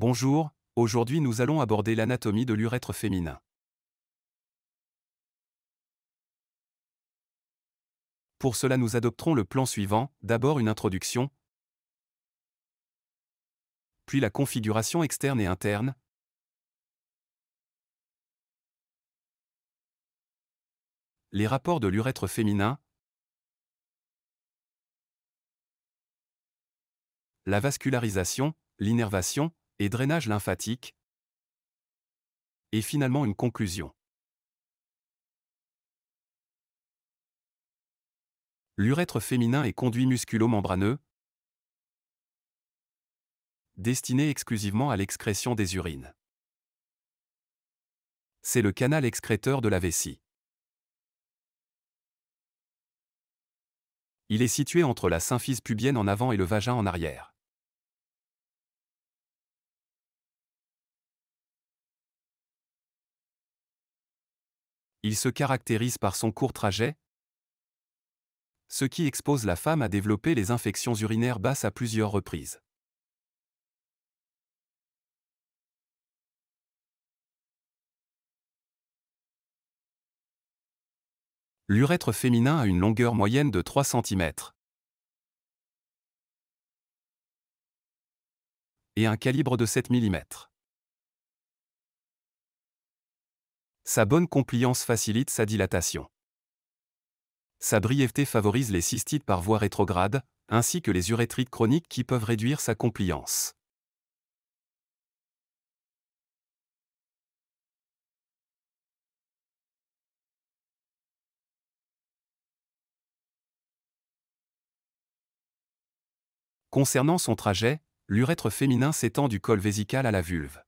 Bonjour, aujourd'hui nous allons aborder l'anatomie de l'urètre féminin. Pour cela nous adopterons le plan suivant, d'abord une introduction, puis la configuration externe et interne, les rapports de l'urètre féminin, la vascularisation, l'innervation, et drainage lymphatique. Et finalement une conclusion. L'urètre féminin est conduit musculo-membraneux, destiné exclusivement à l'excrétion des urines. C'est le canal excréteur de la vessie. Il est situé entre la symphyse pubienne en avant et le vagin en arrière. il se caractérise par son court trajet, ce qui expose la femme à développer les infections urinaires basses à plusieurs reprises. L'urètre féminin a une longueur moyenne de 3 cm et un calibre de 7 mm. Sa bonne compliance facilite sa dilatation. Sa brièveté favorise les cystites par voie rétrograde, ainsi que les urétrites chroniques qui peuvent réduire sa compliance. Concernant son trajet, l'urètre féminin s'étend du col vésical à la vulve.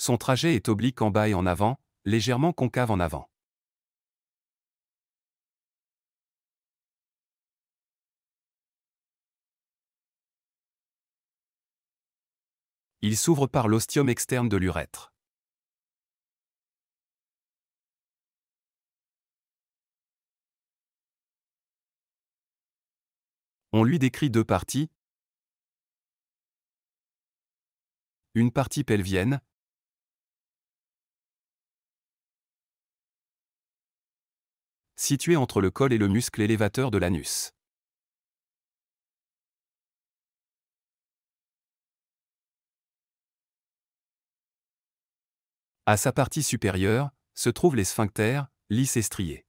Son trajet est oblique en bas et en avant, légèrement concave en avant. Il s'ouvre par l'ostium externe de l'urètre. On lui décrit deux parties. Une partie pelvienne, situé entre le col et le muscle élévateur de l'anus. À sa partie supérieure, se trouvent les sphincters, lisses et striés.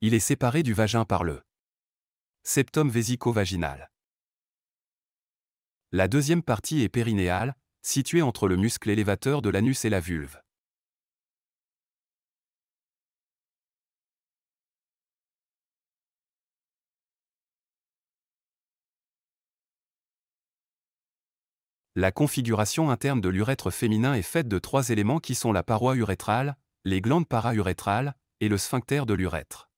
Il est séparé du vagin par le septum vésico-vaginal. La deuxième partie est périnéale, située entre le muscle élévateur de l'anus et la vulve. La configuration interne de l'urètre féminin est faite de trois éléments qui sont la paroi urétrale, les glandes para-urétrales et le sphincter de l'urètre.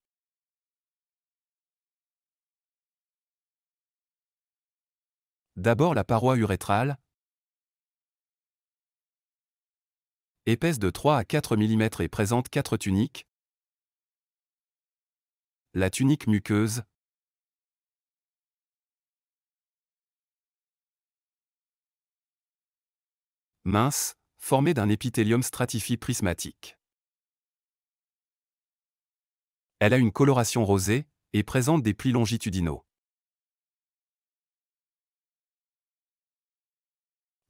D'abord la paroi urétrale, épaisse de 3 à 4 mm et présente 4 tuniques. La tunique muqueuse. Mince, formée d'un épithélium stratifié prismatique. Elle a une coloration rosée et présente des plis longitudinaux.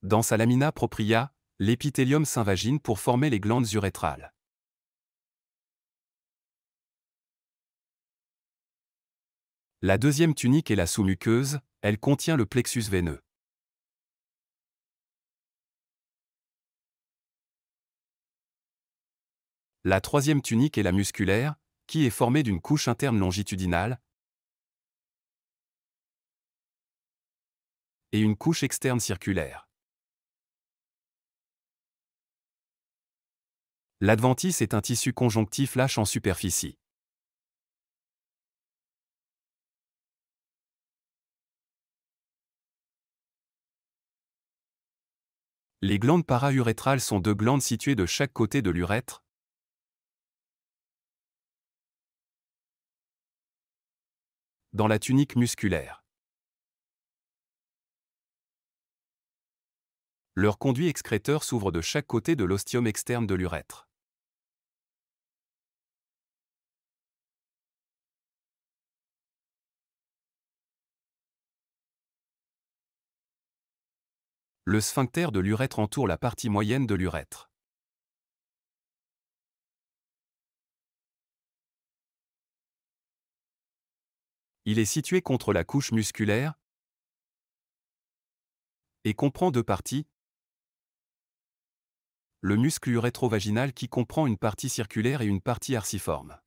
dans sa lamina propria, l'épithélium s'invagine pour former les glandes urétrales. La deuxième tunique est la sous-muqueuse, elle contient le plexus veineux. La troisième tunique est la musculaire, qui est formée d'une couche interne longitudinale et une couche externe circulaire. l'adventice est un tissu conjonctif lâche en superficie. Les glandes paraurétrales sont deux glandes situées de chaque côté de l'urètre. dans la tunique musculaire. Leur conduit excréteur s'ouvre de chaque côté de l'ostium externe de l'urètre. Le sphincter de l'urètre entoure la partie moyenne de l'urètre. Il est situé contre la couche musculaire et comprend deux parties. Le muscle urétrovaginal qui comprend une partie circulaire et une partie arciforme.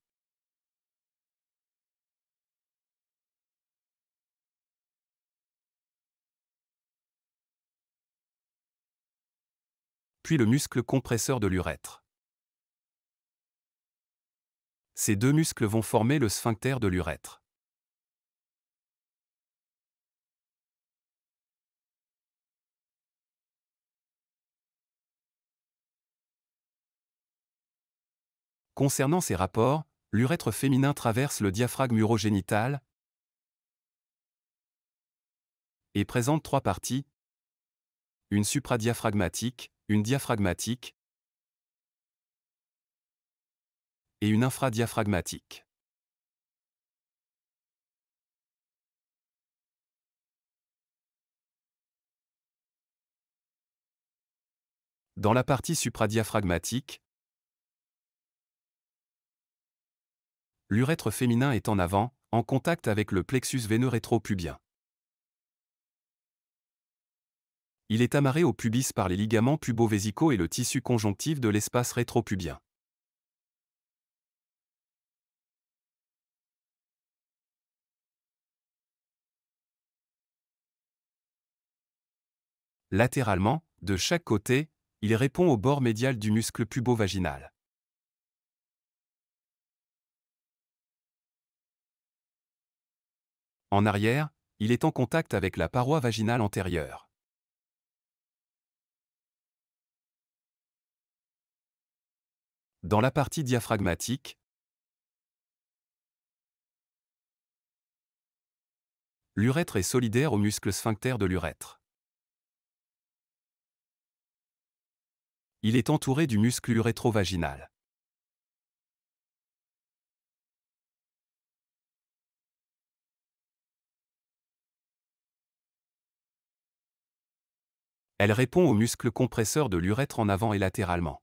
le muscle compresseur de l'urètre. Ces deux muscles vont former le sphincter de l'urètre. Concernant ces rapports, l'urètre féminin traverse le diaphragme urogénital et présente trois parties, une supradiaphragmatique, une diaphragmatique et une infradiaphragmatique. Dans la partie supradiaphragmatique, l'urètre féminin est en avant, en contact avec le plexus veineux rétropubien. Il est amarré au pubis par les ligaments pubo et le tissu conjonctif de l'espace rétropubien. Latéralement, de chaque côté, il répond au bord médial du muscle pubo-vaginal. En arrière, il est en contact avec la paroi vaginale antérieure. Dans la partie diaphragmatique, l'urètre est solidaire au muscle sphincter de l'urètre. Il est entouré du muscle urétrovaginal. Elle répond au muscle compresseur de l'urètre en avant et latéralement.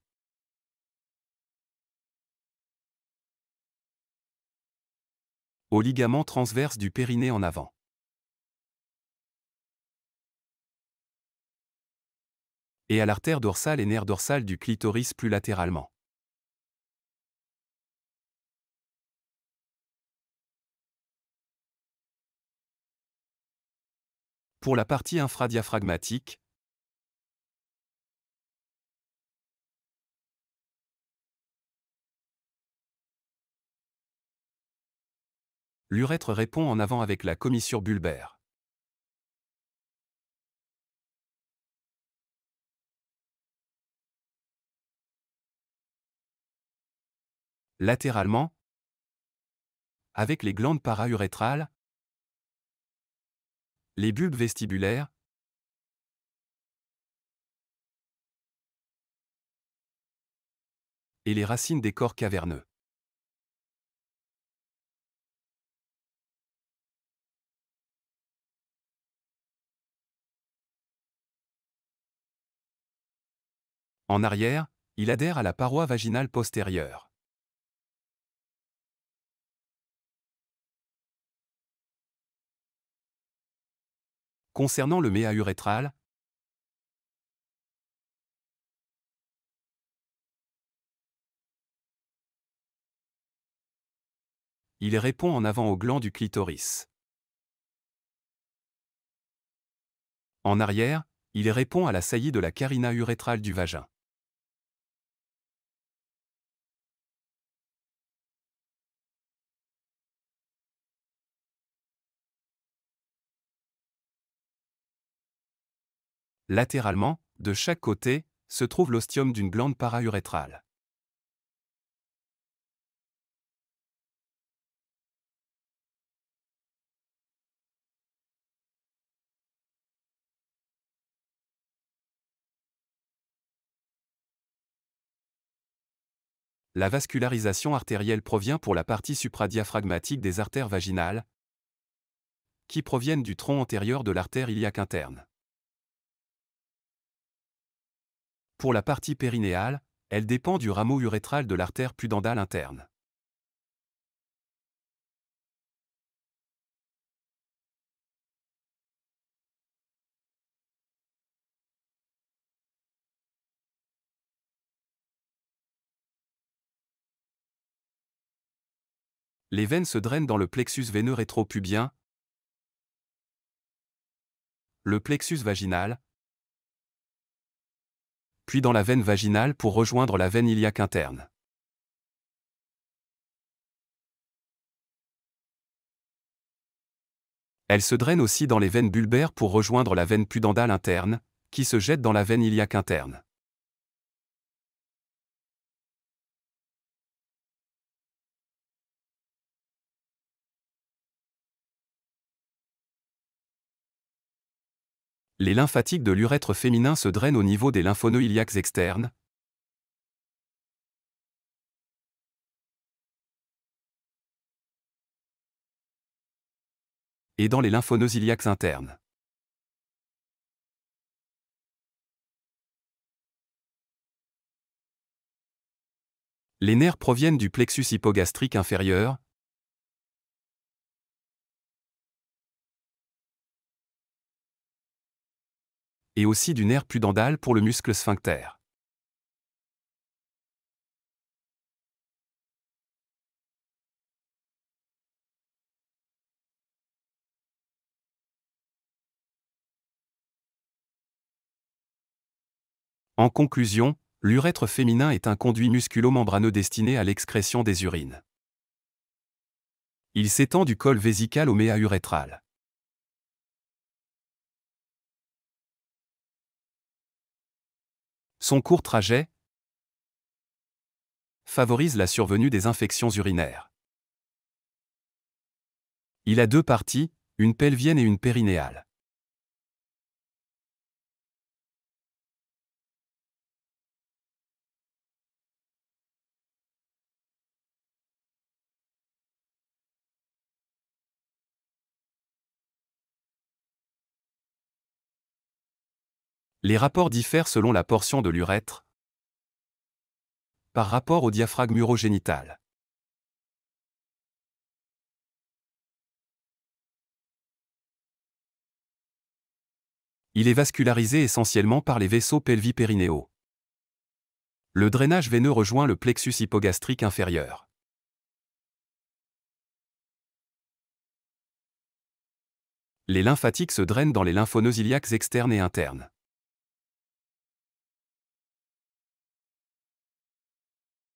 au ligament transverse du périnée en avant. et à l'artère dorsale et nerf dorsal du clitoris plus latéralement. Pour la partie infradiaphragmatique, L'urètre répond en avant avec la commissure bulbaire. Latéralement, avec les glandes paraurétrales, les bulbes vestibulaires, et les racines des corps caverneux. En arrière, il adhère à la paroi vaginale postérieure. Concernant le méa urétral, il répond en avant au gland du clitoris. En arrière, il répond à la saillie de la carina urétrale du vagin. Latéralement, de chaque côté, se trouve l'ostium d'une glande paraurétrale. La vascularisation artérielle provient pour la partie supradiaphragmatique des artères vaginales, qui proviennent du tronc antérieur de l'artère iliaque interne. Pour la partie périnéale, elle dépend du rameau urétral de l'artère pudendale interne. les veines se drainent dans le plexus veineux rétropubien, le plexus vaginal, puis dans la veine vaginale pour rejoindre la veine iliaque interne. Elle se draine aussi dans les veines bulbaires pour rejoindre la veine pudendale interne, qui se jette dans la veine iliaque interne. les lymphatiques de l'urètre féminin se drainent au niveau des lymphoneux iliaques externes. et dans les lymphoneux iliaques internes. Les nerfs proviennent du plexus hypogastrique inférieur, et aussi du nerf pudendal pour le muscle sphincter. En conclusion, l'urètre féminin est un conduit musculo-membraneux destiné à l'excrétion des urines. Il s'étend du col vésical au méa urétral. Son court trajet favorise la survenue des infections urinaires. Il a deux parties, une pelvienne et une périnéale. Les rapports diffèrent selon la portion de l'urètre par rapport au diaphragme urogénital. Il est vascularisé essentiellement par les vaisseaux pelvipérinéaux. Le drainage veineux rejoint le plexus hypogastrique inférieur. Les lymphatiques se drainent dans les lymphonosiliaques iliaques externes et internes.